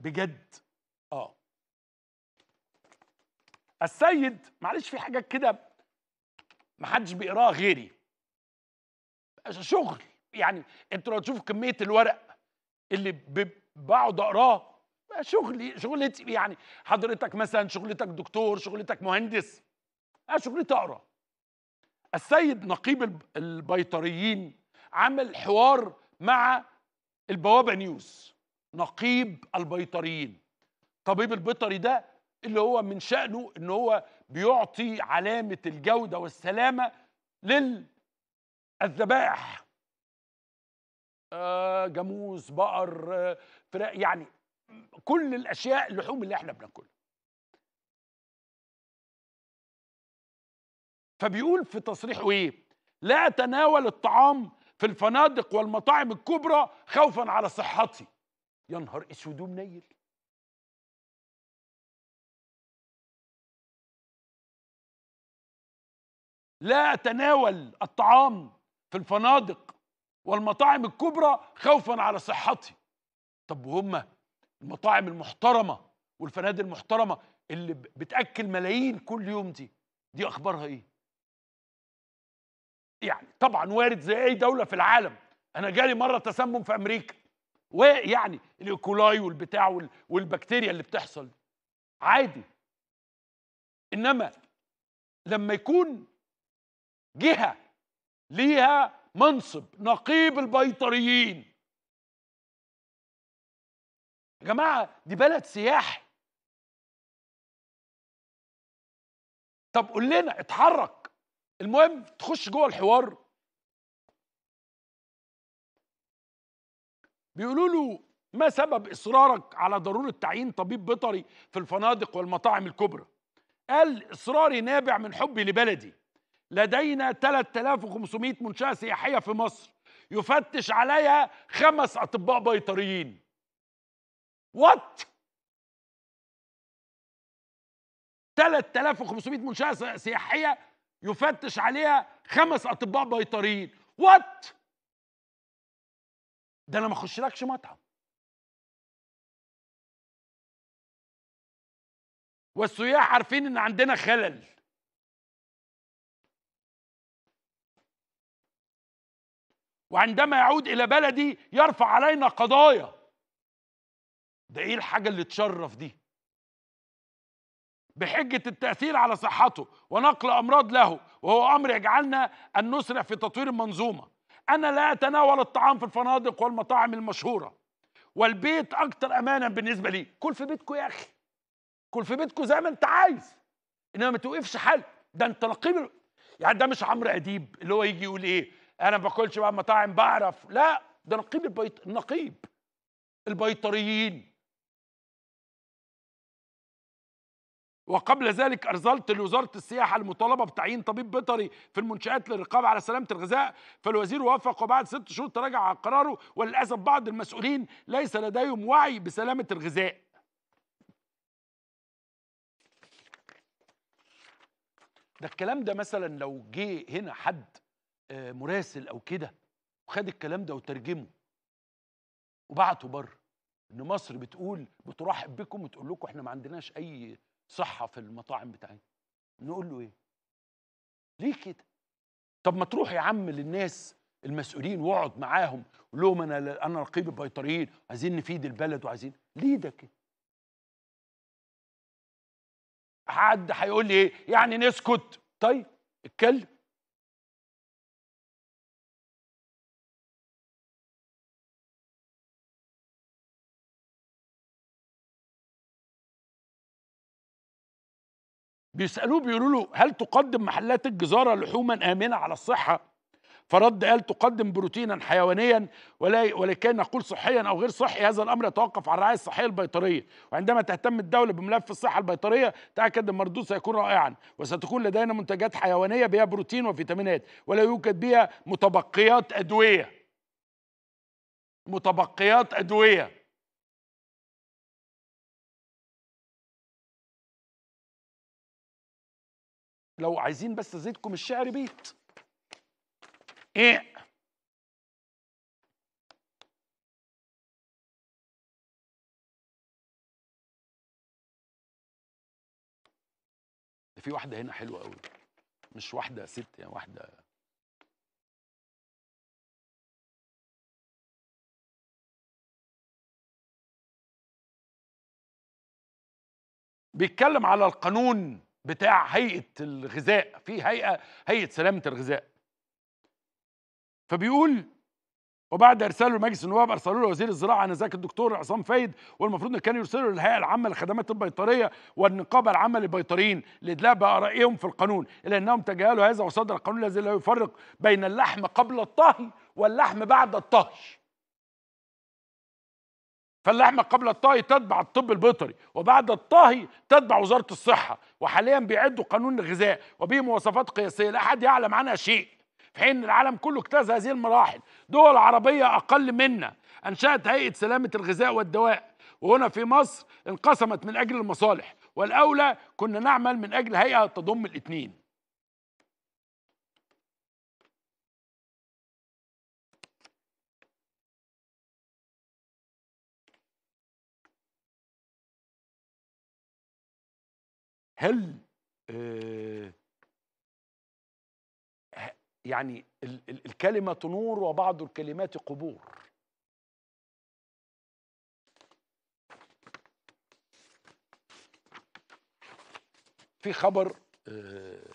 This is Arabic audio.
بجد اه السيد معلش في حاجات كده محدش بيقراها غيري شغل يعني انتوا لو تشوفوا كميه الورق اللي بقعد اقراه شغلي شغلتي يعني حضرتك مثلا شغلتك دكتور شغلتك مهندس انا آه، شغلتي اقرا السيد نقيب البيطريين عمل حوار مع البوابه نيوز نقيب البيطريين طبيب البيطري ده اللي هو من شأنه ان هو بيعطي علامة الجودة والسلامة للذبائح آه، جاموس بقر فرق يعني كل الاشياء اللحوم اللي احنا بناكلها فبيقول في تصريحه ايه لا اتناول الطعام في الفنادق والمطاعم الكبرى خوفا على صحتي يا نهار اسود ومنيل لا اتناول الطعام في الفنادق والمطاعم الكبرى خوفا على صحتي طب وهم المطاعم المحترمه والفنادق المحترمه اللي بتاكل ملايين كل يوم دي دي اخبارها ايه يعني طبعا وارد زي اي دوله في العالم انا جالي مره تسمم في امريكا ويعني الايكولاي والبتاع والبكتيريا اللي بتحصل عادي انما لما يكون جهه ليها منصب نقيب البيطريين يا جماعه دي بلد سياحي طب قول لنا اتحرك المهم تخش جوه الحوار بيقولوا له ما سبب اصرارك على ضروره تعيين طبيب بيطري في الفنادق والمطاعم الكبرى قال اصراري نابع من حبي لبلدي لدينا 3500 منشاه سياحيه في مصر يفتش عليها خمس اطباء بيطريين وات 3500 منشاه سياحيه يفتش عليها خمس اطباء بيطريين وات ده انا ما اخشلكش مطعم والسياح عارفين ان عندنا خلل وعندما يعود الى بلدي يرفع علينا قضايا ده ايه الحاجه اللي تشرف دي بحجة التأثير على صحته ونقل أمراض له وهو أمر يجعلنا أن نسرع في تطوير المنظومة أنا لا أتناول الطعام في الفنادق والمطاعم المشهورة والبيت أكثر أمانا بالنسبة لي كل في بيتكم يا أخي كل في بيتكم زي ما أنت عايز إنما ما توقفش حل ده أنت نقيب يعني ده مش عمرو أديب اللي هو يجي يقول إيه أنا ما باكلش بقى مطاعم بعرف لا ده نقيب البيط... النقيب البيطريين وقبل ذلك أرسلت لوزارة السياحة المطالبة بتعيين طبيب بيطري في المنشآت للرقابة على سلامة الغذاء فالوزير وافق وبعد ست شهور تراجع عن قراره وللأسف بعض المسؤولين ليس لديهم وعي بسلامة الغذاء ده الكلام ده مثلا لو جه هنا حد آه، مراسل أو كده وخد الكلام ده وترجمه وبعته بره ان مصر بتقول بترحب بكم وتقول لكم احنا ما عندناش اي صحه في المطاعم بتاعتنا نقول له ايه ليه كده طب ما تروح يا عم للناس المسؤولين واقعد معاهم قول لهم انا انا رقيب البيطريين عايزين نفيد البلد وعايزين ليه ده كده حد هيقول لي ايه يعني نسكت طيب اتكلم بيسالوه بيقولوا له هل تقدم محلات الجزاره لحوما امنه على الصحه فرد قال تقدم بروتينا حيوانيا ولا ولكي نقول صحيا او غير صحي هذا الامر يتوقف على الرعايه الصحيه البيطريه وعندما تهتم الدوله بملف الصحه البيطريه تاكد ان المردود سيكون رائعا وستكون لدينا منتجات حيوانيه بها بروتين وفيتامينات ولا يوجد بها متبقيات ادويه متبقيات ادويه لو عايزين بس ازيدكم الشعر بيت ايه ده في واحده هنا حلوه قوي مش واحده ست يعني واحده بيتكلم على القانون بتاع هيئه الغذاء في هيئه هيئه سلامه الغذاء فبيقول وبعد ارساله لمجلس النواب ارسلوا له وزير الزراعه انذاك الدكتور عصام فايد والمفروض ان كان يرسله للهيئه العامه للخدمات البيطريه والنقابه العامه للبيطريين لادلاء بارائهم في القانون الا انهم تجاهلوا هذا وصدر القانون الذي لا يفرق بين اللحم قبل الطهي واللحم بعد الطهي فاللحمة قبل الطهي تتبع الطب البيطري وبعد الطهي تتبع وزارة الصحة وحاليا بيعدوا قانون الغذاء وبه مواصفات قياسية لا أحد يعلم عنها شيء في حين العالم كله اجتاز هذه المراحل دول عربية أقل منا أنشأت هيئة سلامة الغذاء والدواء وهنا في مصر انقسمت من أجل المصالح والأولى كنا نعمل من أجل هيئة تضم الاثنين هل آه، يعني الكلمة نور وبعض الكلمات قبور في خبر آه،